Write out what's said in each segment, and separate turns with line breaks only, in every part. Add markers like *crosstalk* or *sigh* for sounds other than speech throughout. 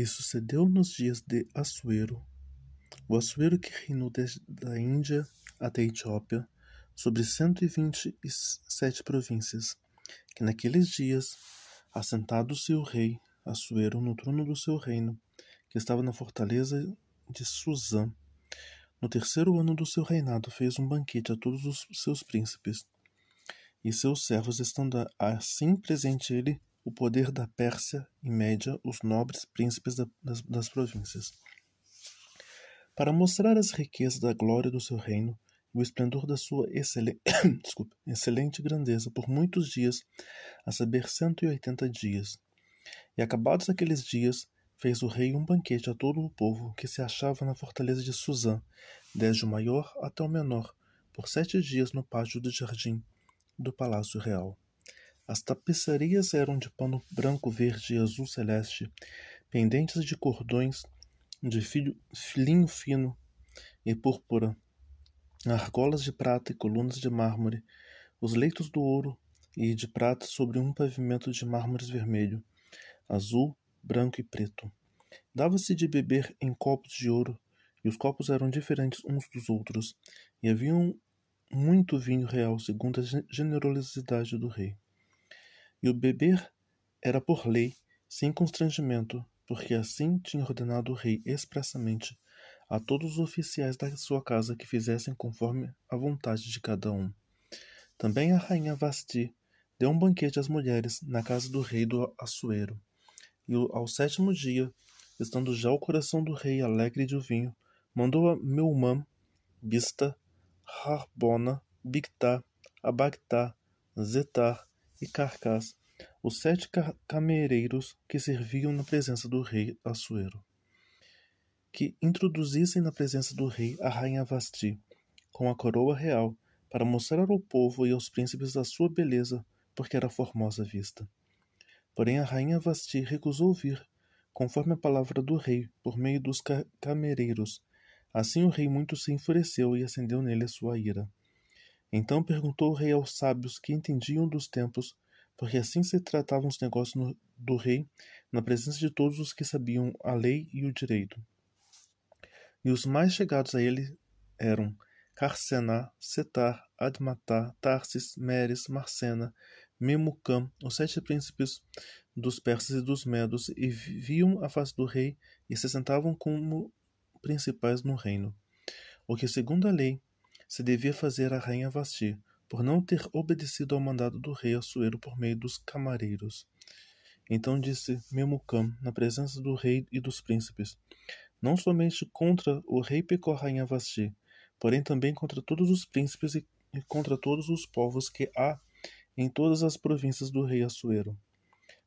E sucedeu nos dias de Assuero, o Assuero que reinou desde a Índia até a Etiópia, sobre cento e e sete províncias, que naqueles dias, assentado-se o rei Assuero no trono do seu reino, que estava na fortaleza de Suzã, no terceiro ano do seu reinado fez um banquete a todos os seus príncipes, e seus servos estando assim presente ele o poder da Pérsia, e média, os nobres príncipes da, das, das províncias. Para mostrar as riquezas da glória do seu reino e o esplendor da sua *coughs* Desculpa, excelente grandeza por muitos dias, a saber cento e oitenta dias. E acabados aqueles dias, fez o rei um banquete a todo o povo que se achava na fortaleza de Suzã, desde o maior até o menor, por sete dias no pátio do jardim do palácio real. As tapeçarias eram de pano branco, verde e azul celeste, pendentes de cordões de filho, fino e púrpura, argolas de prata e colunas de mármore, os leitos do ouro e de prata sobre um pavimento de mármores vermelho, azul, branco e preto. Dava-se de beber em copos de ouro, e os copos eram diferentes uns dos outros, e havia muito vinho real, segundo a generosidade do rei. E o beber era por lei, sem constrangimento, porque assim tinha ordenado o rei expressamente a todos os oficiais da sua casa que fizessem conforme a vontade de cada um. Também a rainha Vasti deu um banquete às mulheres na casa do rei do Assuero. E ao sétimo dia, estando já o coração do rei alegre de vinho, mandou a Meumam, Bista, Harbona, Bictá, Abactá, Zetar, e Carcás, os sete camereiros que serviam na presença do rei Assuero, que introduzissem na presença do rei a rainha Vasti, com a coroa real, para mostrar ao povo e aos príncipes a sua beleza, porque era formosa vista. Porém a rainha Vasti recusou vir, conforme a palavra do rei, por meio dos ca camereiros. Assim o rei muito se enfureceu e acendeu nele a sua ira. Então perguntou o rei aos sábios que entendiam dos tempos, porque assim se tratavam os negócios no, do rei, na presença de todos os que sabiam a lei e o direito. E os mais chegados a ele eram Carcená, Setar, Admatá, Tarsis, Meres, Marcena, Memucam, os sete príncipes dos persas e dos medos, e viam a face do rei e se sentavam como principais no reino. O que, segundo a lei, se devia fazer a rainha Vasti, por não ter obedecido ao mandado do rei Assuero por meio dos camareiros. Então disse Memucam, na presença do rei e dos príncipes, não somente contra o rei pecou a rainha Vasti, porém também contra todos os príncipes e contra todos os povos que há em todas as províncias do rei Assuero.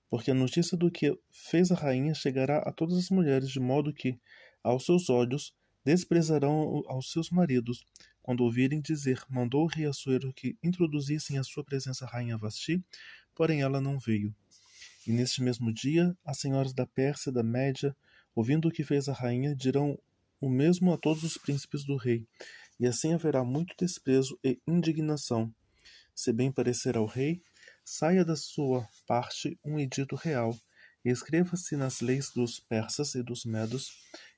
Porque a notícia do que fez a rainha chegará a todas as mulheres, de modo que, aos seus olhos, desprezarão aos seus maridos, quando ouvirem dizer, mandou o rei Assuero que introduzissem a sua presença a rainha Vasti, porém ela não veio. E neste mesmo dia, as senhoras da Pérsia e da Média, ouvindo o que fez a rainha, dirão o mesmo a todos os príncipes do rei, e assim haverá muito desprezo e indignação. Se bem parecer ao rei, saia da sua parte um edito real, e escreva-se nas leis dos persas e dos medos,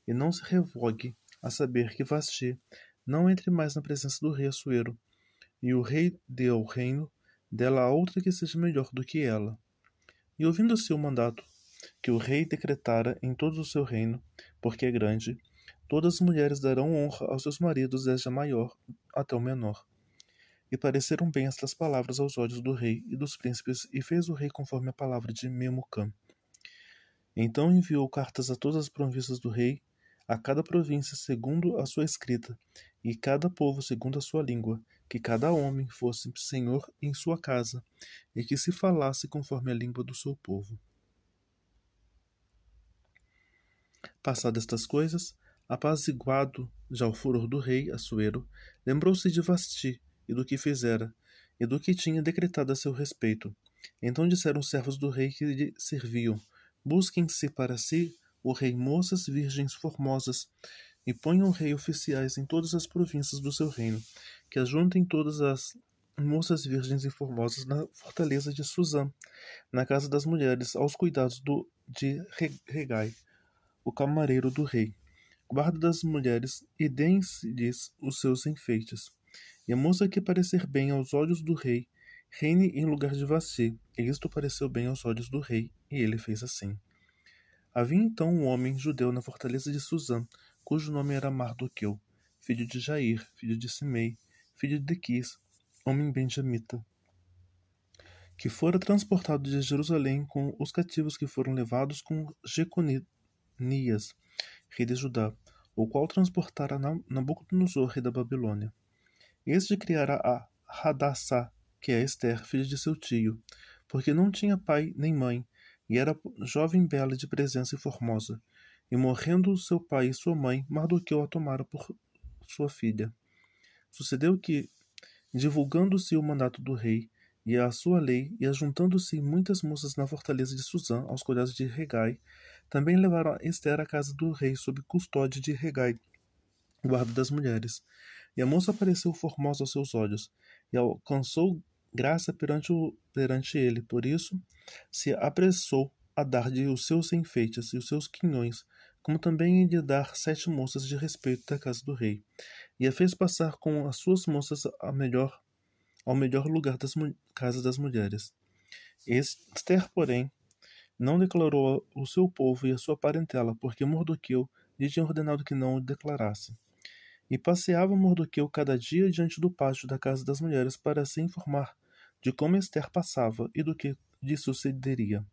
e não se revogue a saber que Vasti não entre mais na presença do rei Assuero, e o rei dê ao reino dela a outra que seja melhor do que ela. E ouvindo-se o mandato que o rei decretara em todo o seu reino, porque é grande, todas as mulheres darão honra aos seus maridos, desde a maior até o menor. E pareceram bem estas palavras aos olhos do rei e dos príncipes, e fez o rei conforme a palavra de Memucam. Então enviou cartas a todas as províncias do rei a cada província segundo a sua escrita, e cada povo segundo a sua língua, que cada homem fosse senhor em sua casa, e que se falasse conforme a língua do seu povo. Passadas estas coisas, apaziguado já o furor do rei Assuero, lembrou-se de Vasti e do que fizera, e do que tinha decretado a seu respeito. Então disseram os servos do rei que lhe serviam: Busquem-se para si o rei moças virgens formosas, e ponha o rei oficiais em todas as províncias do seu reino, que ajuntem todas as moças virgens e formosas na fortaleza de Suzã, na casa das mulheres, aos cuidados do, de Regai, o camareiro do rei. Guarda das mulheres e deem-lhes os seus enfeites. E a moça que parecer bem aos olhos do rei, reine em lugar de Vasti. E isto pareceu bem aos olhos do rei, e ele fez assim. Havia então um homem judeu na fortaleza de Suzã, cujo nome era Mardoqueu, filho de Jair, filho de Simei, filho de Dequis, homem benjamita, que fora transportado de Jerusalém com os cativos que foram levados com Jeconias, rei de Judá, o qual transportara Nabucodonosor, rei da Babilônia. Este criara a Hadassá, que é Esther, filha de seu tio, porque não tinha pai nem mãe, e era jovem bela de presença e formosa, e morrendo seu pai e sua mãe, Mardoqueu a tomara por sua filha. Sucedeu que, divulgando-se o mandato do rei e a sua lei, e ajuntando-se muitas moças na fortaleza de Suzã, aos cuidados de Regai, também levaram Esther à casa do rei sob custódia de Regai, guarda das mulheres. E a moça apareceu formosa aos seus olhos, e alcançou graça perante, o, perante ele. Por isso, se apressou a dar-lhe os seus enfeites e os seus quinhões, como também lhe dar sete moças de respeito da casa do rei. E a fez passar com as suas moças a melhor, ao melhor lugar das casas das mulheres. Esther, porém, não declarou o seu povo e a sua parentela, porque Mordoqueu lhe tinha ordenado que não o declarasse. E passeava Mordoqueu cada dia diante do pátio da casa das mulheres para se informar de como Esther passava e do que lhe sucederia.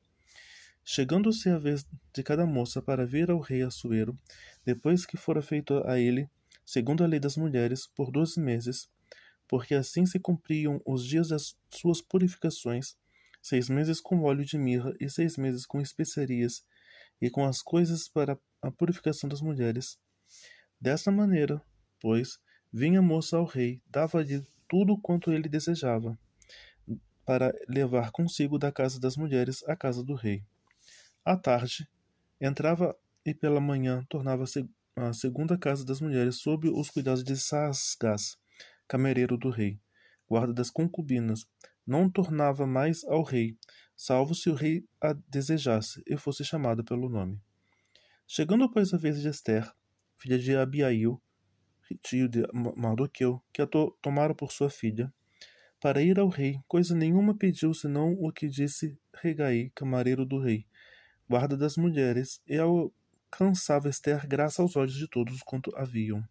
Chegando-se a vez de cada moça para vir ao rei Assuero, depois que fora feito a ele, segundo a lei das mulheres, por doze meses, porque assim se cumpriam os dias das suas purificações, seis meses com óleo de mirra e seis meses com especiarias, e com as coisas para a purificação das mulheres. Dessa maneira, pois, vinha a moça ao rei, dava-lhe tudo quanto ele desejava para levar consigo da casa das mulheres à casa do rei. À tarde, entrava e pela manhã tornava-se a segunda casa das mulheres sob os cuidados de Sasgas, camereiro do rei, guarda das concubinas. Não tornava mais ao rei, salvo se o rei a desejasse e fosse chamada pelo nome. Chegando, pois, a vez de Esther, filha de Abiail, tio de Mardoqueu, que a to tomara por sua filha, para ir ao rei. Coisa nenhuma pediu, senão o que disse Regai, camareiro do rei, guarda das mulheres, e alcançava Esther graça aos olhos de todos quanto haviam.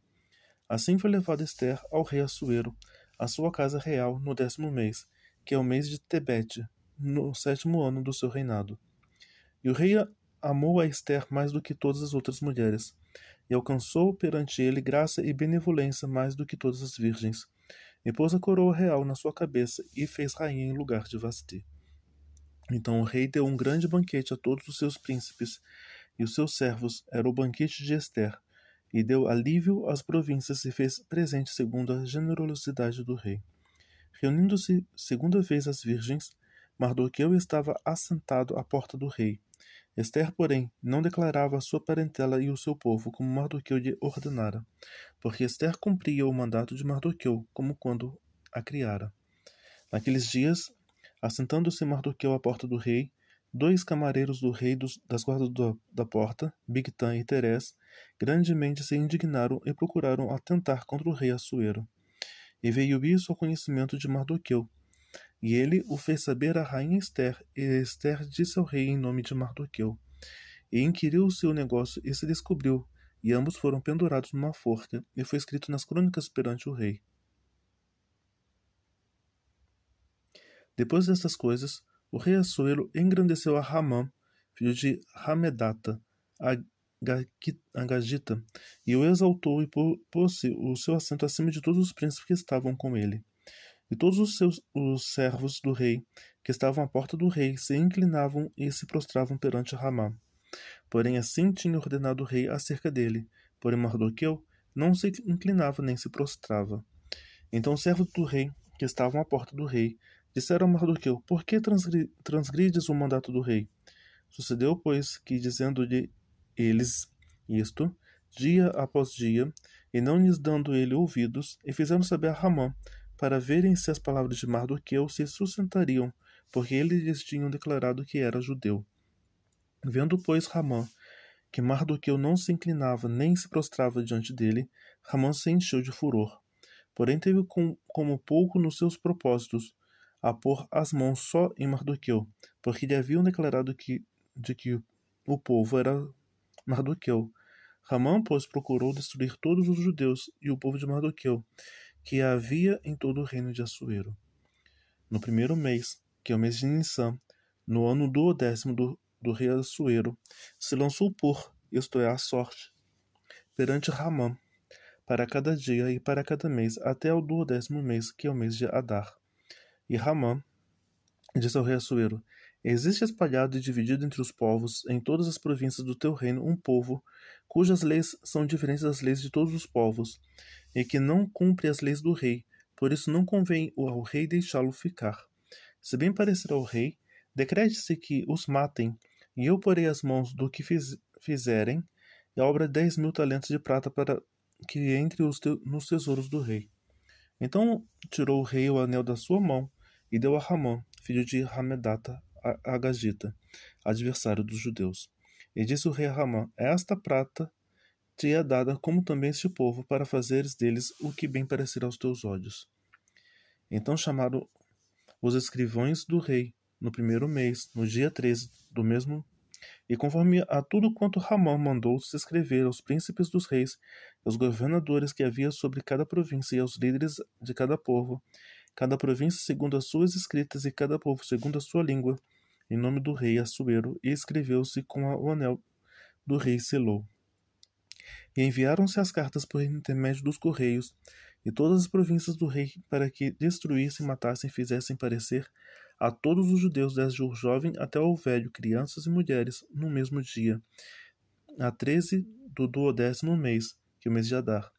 Assim foi levada Esther ao rei Assuero, à sua casa real, no décimo mês, que é o mês de Tebete, no sétimo ano do seu reinado. E o rei amou a Esther mais do que todas as outras mulheres, e alcançou perante ele graça e benevolência mais do que todas as virgens e pôs a coroa real na sua cabeça e fez rainha em lugar de Vasti. Então o rei deu um grande banquete a todos os seus príncipes e os seus servos, era o banquete de Esther, e deu alívio às províncias e fez presente segundo a generosidade do rei. Reunindo-se segunda vez as virgens, Mardoqueu estava assentado à porta do rei, Esther porém, não declarava a sua parentela e o seu povo, como Mardoqueu lhe ordenara, porque Esther cumpria o mandato de Mardoqueu, como quando a criara. Naqueles dias, assentando-se Mardoqueu à porta do rei, dois camareiros do rei dos, das guardas do, da porta, Bigtan e Teres, grandemente se indignaram e procuraram atentar contra o rei Assuero. E veio isso ao conhecimento de Mardoqueu, e ele o fez saber à rainha Esther, e Esther disse ao rei em nome de Mardoqueu. E inquiriu o seu negócio e se descobriu, e ambos foram pendurados numa forca, e foi escrito nas crônicas perante o rei. Depois destas coisas, o rei Assuero engrandeceu a Ramã, filho de Hamedata, a Agagita, e o exaltou e pôs o seu assento acima de todos os príncipes que estavam com ele. E todos os, seus, os servos do rei, que estavam à porta do rei, se inclinavam e se prostravam perante Ramá. Porém, assim tinha ordenado o rei acerca dele. Porém, Mardoqueu não se inclinava nem se prostrava. Então os servos do rei, que estavam à porta do rei, disseram a Mardoqueu: Por que transgrides o mandato do rei? Sucedeu, pois, que dizendo-lhe eles isto, dia após dia, e não lhes dando ele ouvidos, e fizeram saber a Ramã para verem se as palavras de Mardoqueu se sustentariam, porque eles lhes tinham declarado que era judeu. Vendo, pois, Ramã que Mardoqueu não se inclinava nem se prostrava diante dele, Ramã se encheu de furor. Porém, teve com, como pouco nos seus propósitos a pôr as mãos só em Mardoqueu, porque lhe haviam declarado que, de que o povo era Mardoqueu. Ramã, pois, procurou destruir todos os judeus e o povo de Mardoqueu, que havia em todo o reino de Assuero. No primeiro mês, que é o mês de Nissan, no ano duodécimo do, do rei Assuero, se lançou por, isto é, a sorte, perante Ramã, para cada dia e para cada mês, até ao duodécimo mês, que é o mês de Adar. E Ramã disse ao rei Assuero, Existe espalhado e dividido entre os povos, em todas as províncias do teu reino, um povo, cujas leis são diferentes das leis de todos os povos, e que não cumpre as leis do rei, por isso não convém ao rei deixá-lo ficar. Se bem parecer ao rei, decrete-se que os matem, e eu porei as mãos do que fiz, fizerem, e obra dez mil talentos de prata para que entre te, nos tesouros do rei. Então tirou o rei o anel da sua mão e deu a Ramon, filho de Hamedata Gagita, adversário dos judeus. E disse o rei a Ramã: é Esta prata te é dada como também este povo, para fazeres deles o que bem parecer aos teus olhos. Então chamaram os escrivões do rei, no primeiro mês, no dia 13 do mesmo, e conforme a tudo quanto Ramão mandou se escrever aos príncipes dos reis, aos governadores que havia sobre cada província e aos líderes de cada povo, cada província segundo as suas escritas e cada povo segundo a sua língua, em nome do rei Assuero, e escreveu-se com o anel do rei selou. E enviaram-se as cartas por intermédio dos correios, e todas as províncias do rei, para que destruíssem, matassem e fizessem parecer a todos os judeus, desde o jovem até o velho, crianças e mulheres, no mesmo dia, a treze do duodécimo mês, que é o mês de Adar,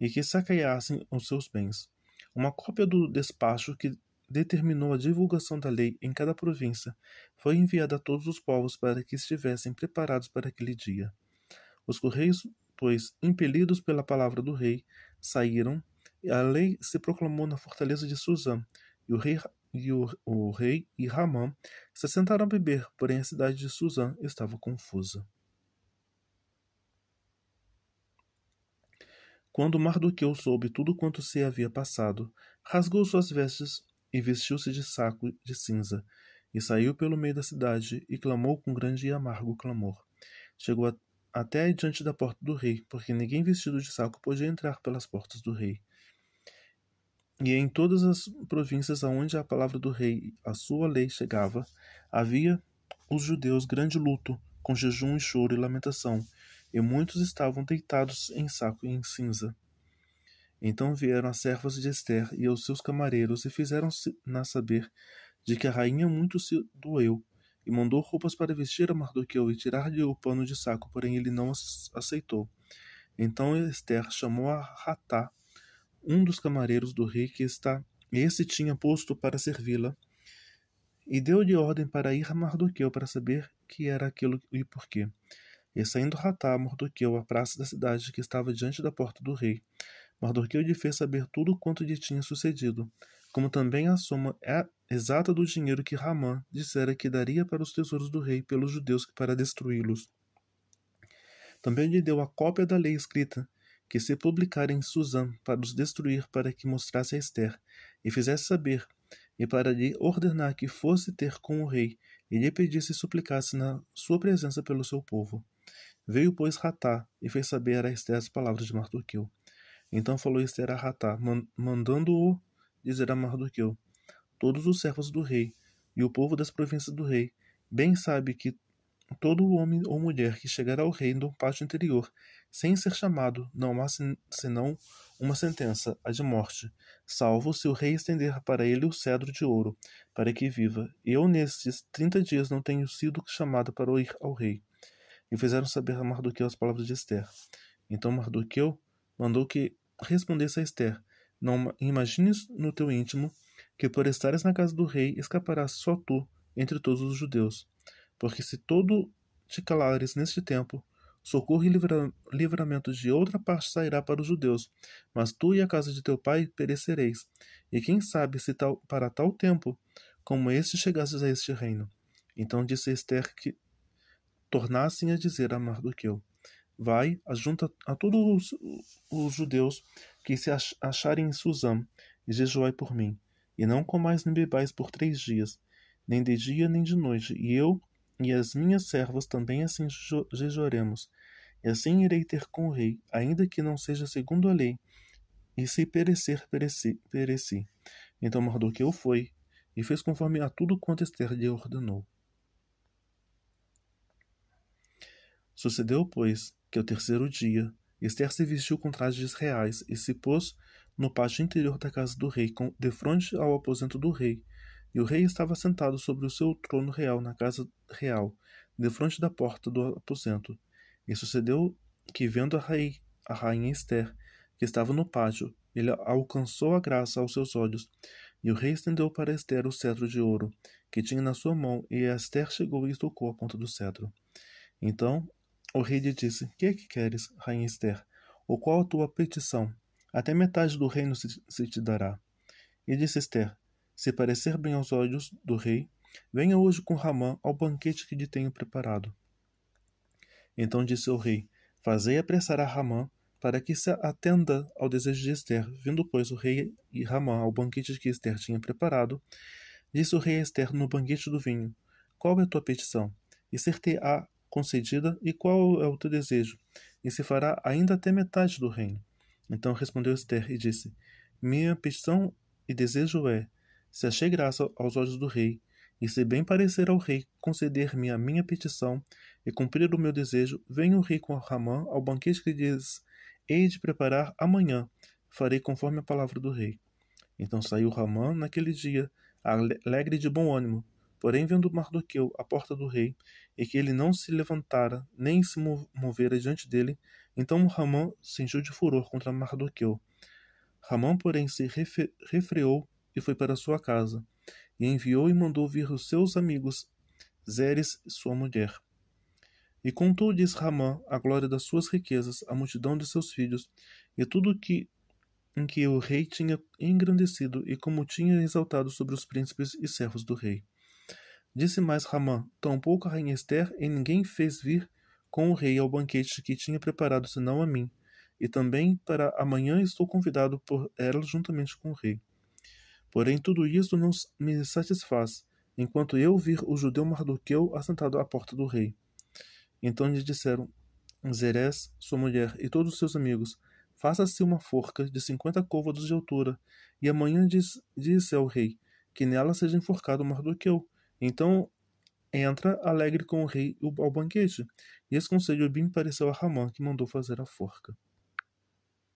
e que saqueassem os seus bens. Uma cópia do despacho que determinou a divulgação da lei em cada província foi enviada a todos os povos para que estivessem preparados para aquele dia. Os correios pois, impelidos pela palavra do rei, saíram, e a lei se proclamou na fortaleza de Suzã, e o rei e o, o rei e Ramã se sentaram a beber, porém a cidade de Suzã estava confusa. Quando Mardoqueu soube tudo quanto se havia passado, rasgou suas vestes e vestiu-se de saco de cinza, e saiu pelo meio da cidade e clamou com grande e amargo clamor. Chegou a até diante da porta do rei, porque ninguém vestido de saco podia entrar pelas portas do rei. E em todas as províncias aonde a palavra do rei, a sua lei chegava, havia os judeus grande luto, com jejum e choro e lamentação, e muitos estavam deitados em saco e em cinza. Então vieram as servas de Esther e os seus camareiros e fizeram-na saber de que a rainha muito se doeu e mandou roupas para vestir a Mardoqueu e tirar-lhe o pano de saco, porém ele não aceitou. Então Esther chamou a Ratá, um dos camareiros do rei que está, esse tinha posto para servi-la, e deu-lhe ordem para ir a Mardoqueu para saber que era aquilo e porquê. E saindo Ratá a Mardoqueu à praça da cidade que estava diante da porta do rei, Mardoqueu lhe fez saber tudo quanto lhe tinha sucedido como também a soma exata do dinheiro que Ramã dissera que daria para os tesouros do rei pelos judeus para destruí-los. Também lhe deu a cópia da lei escrita, que se publicara em Susã para os destruir, para que mostrasse a Esther, e fizesse saber, e para lhe ordenar que fosse ter com o rei, e lhe pedisse e suplicasse na sua presença pelo seu povo. Veio, pois, Ratá, e fez saber a Esther as palavras de Mardoqueu. Então falou Esther a Ratá, mandando-o dizer era Mardoqueu. Todos os servos do rei e o povo das províncias do rei bem sabe que todo homem ou mulher que chegar ao rei no pátio interior, sem ser chamado, não há senão uma sentença, a de morte, salvo se o rei estender para ele o cedro de ouro, para que viva. Eu, nestes trinta dias, não tenho sido chamado para ir ao rei. E fizeram saber a Mardoqueu as palavras de Esther. Então Mardoqueu mandou que respondesse a Esther, não imagines no teu íntimo que por estares na casa do rei escaparás só tu entre todos os judeus. Porque se todo te calares neste tempo, socorro e livra livramento de outra parte sairá para os judeus, mas tu e a casa de teu pai perecereis. E quem sabe se tal, para tal tempo como este chegasses a este reino. Então disse Esther que tornassem a dizer a Mardoqueu: Vai, ajunta a todos os, os judeus que se acharem em Suzã, e jejuai por mim, e não comais nem bebais por três dias, nem de dia nem de noite, e eu e as minhas servas também assim jejuaremos. E assim irei ter com o rei, ainda que não seja segundo a lei, e se perecer, pereci. pereci. Então Mardoqueu foi, e fez conforme a tudo quanto Esther lhe ordenou. Sucedeu, pois, que ao terceiro dia Esther se vestiu com trajes reais e se pôs no pátio interior da casa do rei, de frente ao aposento do rei. E o rei estava sentado sobre o seu trono real na casa real, de frente da porta do aposento. E sucedeu que, vendo a, rei, a rainha Esther, que estava no pátio, ele alcançou a graça aos seus olhos. E o rei estendeu para Esther o cetro de ouro, que tinha na sua mão, e Esther chegou e estocou a ponta do cetro. Então o rei lhe disse: Que é que queres, rainha Esther? O qual a tua petição? Até metade do reino se, se te dará. E disse Esther: Se parecer bem aos olhos do rei, venha hoje com Ramã ao banquete que lhe tenho preparado. Então disse o rei: Fazei apressar a Ramã para que se atenda ao desejo de Esther. Vindo, pois, o rei e Ramã ao banquete que Esther tinha preparado, disse o rei a Esther no banquete do vinho: Qual é a tua petição? E certei-a concedida e qual é o teu desejo? E se fará ainda até metade do reino. Então respondeu Esther e disse: Minha petição e desejo é: se achei graça aos olhos do rei, e se bem parecer ao rei conceder-me a minha petição e cumprir o meu desejo, venha o rei com Ramã ao banquete que diz: Hei de preparar amanhã, farei conforme a palavra do rei. Então saiu Ramã naquele dia, alegre de bom ânimo, Porém, vendo Mardoqueu a porta do rei, e que ele não se levantara, nem se movera diante dele, então Ramã se de furor contra Mardoqueu. Ramã, porém, se refreou e foi para sua casa, e enviou e mandou vir os seus amigos, Zeres e sua mulher. E contou-lhes Ramã a glória das suas riquezas, a multidão de seus filhos, e tudo que em que o rei tinha engrandecido e como tinha exaltado sobre os príncipes e servos do rei. Disse mais Ramã: Tampouco a rainha Esther e ninguém fez vir com o rei ao banquete que tinha preparado senão a mim. E também para amanhã estou convidado por ela juntamente com o rei. Porém, tudo isso não me satisfaz, enquanto eu vir o judeu Mardoqueu assentado à porta do rei. Então lhe disseram Zerés, sua mulher, e todos os seus amigos: Faça-se uma forca de cinquenta côvados de altura, e amanhã diz, disse ao rei que nela seja enforcado Mardoqueu, então entra alegre com o rei ao banquete. E esse conselho bem pareceu a Ramã, que mandou fazer a forca.